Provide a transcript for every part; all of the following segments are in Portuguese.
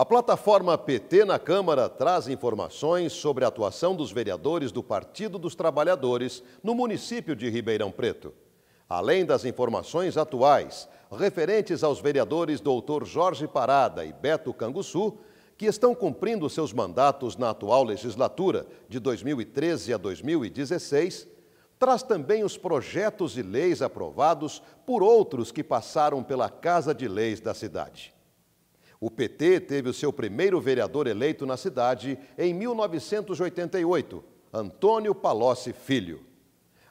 A plataforma PT na Câmara traz informações sobre a atuação dos vereadores do Partido dos Trabalhadores no município de Ribeirão Preto. Além das informações atuais referentes aos vereadores Dr. Jorge Parada e Beto Canguçu, que estão cumprindo seus mandatos na atual legislatura de 2013 a 2016, traz também os projetos e leis aprovados por outros que passaram pela Casa de Leis da cidade. O PT teve o seu primeiro vereador eleito na cidade em 1988, Antônio Palocci Filho.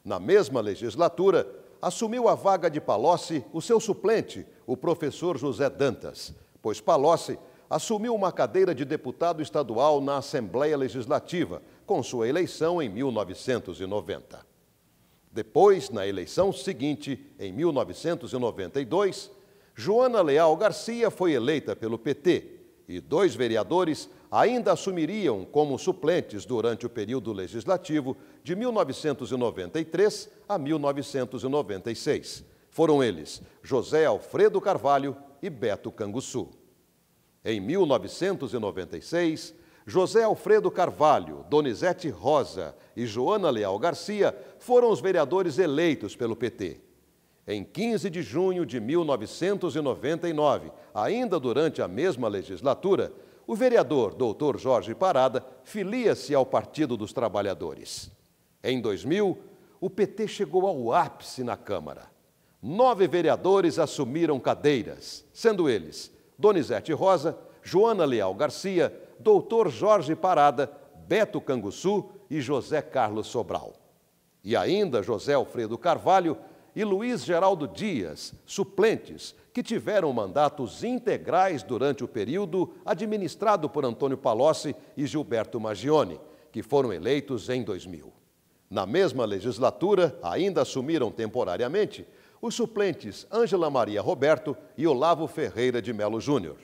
Na mesma legislatura, assumiu a vaga de Palocci o seu suplente, o professor José Dantas, pois Palocci assumiu uma cadeira de deputado estadual na Assembleia Legislativa, com sua eleição em 1990. Depois, na eleição seguinte, em 1992, Joana Leal Garcia foi eleita pelo PT e dois vereadores ainda assumiriam como suplentes durante o período legislativo de 1993 a 1996. Foram eles José Alfredo Carvalho e Beto Canguçu. Em 1996, José Alfredo Carvalho, Donizete Rosa e Joana Leal Garcia foram os vereadores eleitos pelo PT em 15 de junho de 1999, ainda durante a mesma legislatura, o vereador Dr. Jorge Parada filia-se ao Partido dos Trabalhadores. Em 2000, o PT chegou ao ápice na Câmara. Nove vereadores assumiram cadeiras, sendo eles Donizete Rosa, Joana Leal Garcia, Dr. Jorge Parada, Beto Canguçu e José Carlos Sobral. E ainda José Alfredo Carvalho e Luiz Geraldo Dias, suplentes, que tiveram mandatos integrais durante o período administrado por Antônio Palocci e Gilberto Magione, que foram eleitos em 2000. Na mesma legislatura, ainda assumiram temporariamente os suplentes Ângela Maria Roberto e Olavo Ferreira de Melo Júnior.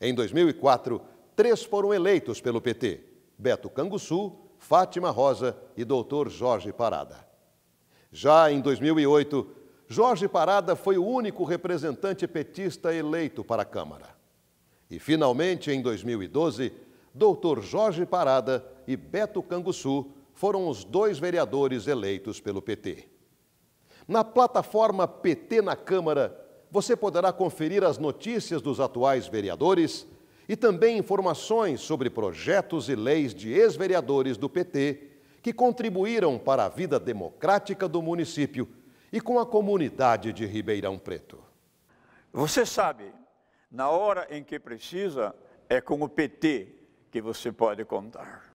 Em 2004, três foram eleitos pelo PT: Beto Canguçu, Fátima Rosa e Dr. Jorge Parada. Já em 2008, Jorge Parada foi o único representante petista eleito para a Câmara. E, finalmente, em 2012, Dr. Jorge Parada e Beto Canguçu foram os dois vereadores eleitos pelo PT. Na plataforma PT na Câmara, você poderá conferir as notícias dos atuais vereadores e também informações sobre projetos e leis de ex-vereadores do PT que contribuíram para a vida democrática do município e com a comunidade de Ribeirão Preto. Você sabe, na hora em que precisa, é com o PT que você pode contar.